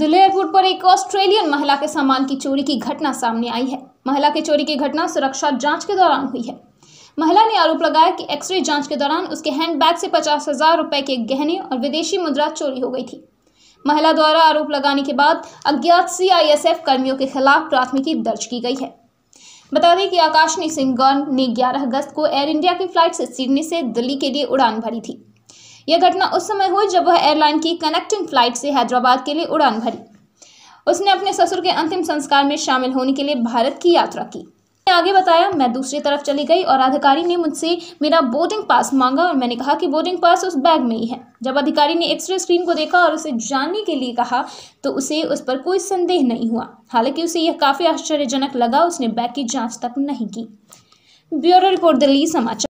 Delhi airport पर एक Australian महिला के सामान की चोरी की घटना सामने आई है महिला के चोरी की घटना सुरक्षा जांच के दौरान हुई है महिला ने आरोप लगाया कि एक्सरे जांच के दौरान उसके हैंडबैग से पचास हजार रुपए के गहने और विदेशी मुद्रा चोरी हो गई थी महिला द्वारा आरोप लगाने के बाद अज्ञात सीआईएसएफ कर्मियों के खिलाफ प्राथमिकी दर्ज की गई है बता दें कि आकाशनी सिंह गौर ने 11 अगस्त को एयर इंडिया की फ्लाइट से सिडनी से दिल्ली के लिए उड़ान भरी थी यह घटना उस समय हुई जब वह एयरलाइन की कनेक्टिंग फ्लाइट से हैदराबाद के लिए उड़ान भरी उसने अपने ससुर के अंतिम संस्कार में शामिल होने के लिए भारत की यात्रा की आगे बताया मैं दूसरी तरफ चली गई और अधिकारी ने मुझसे मेरा बोर्डिंग पास मांगा और मैंने कहा कि बोर्डिंग पास उस बैग में ही है जब अधिकारी ने एक्सरे स्क्रीन को देखा और उसे जानने के लिए कहा तो उसे उस पर कोई संदेह नहीं हुआ हालांकि उसे यह काफ़ी आश्चर्यजनक लगा उसने बैग की जांच तक नहीं की ब्यूरो रिपोर्ट दिल्ली समाचार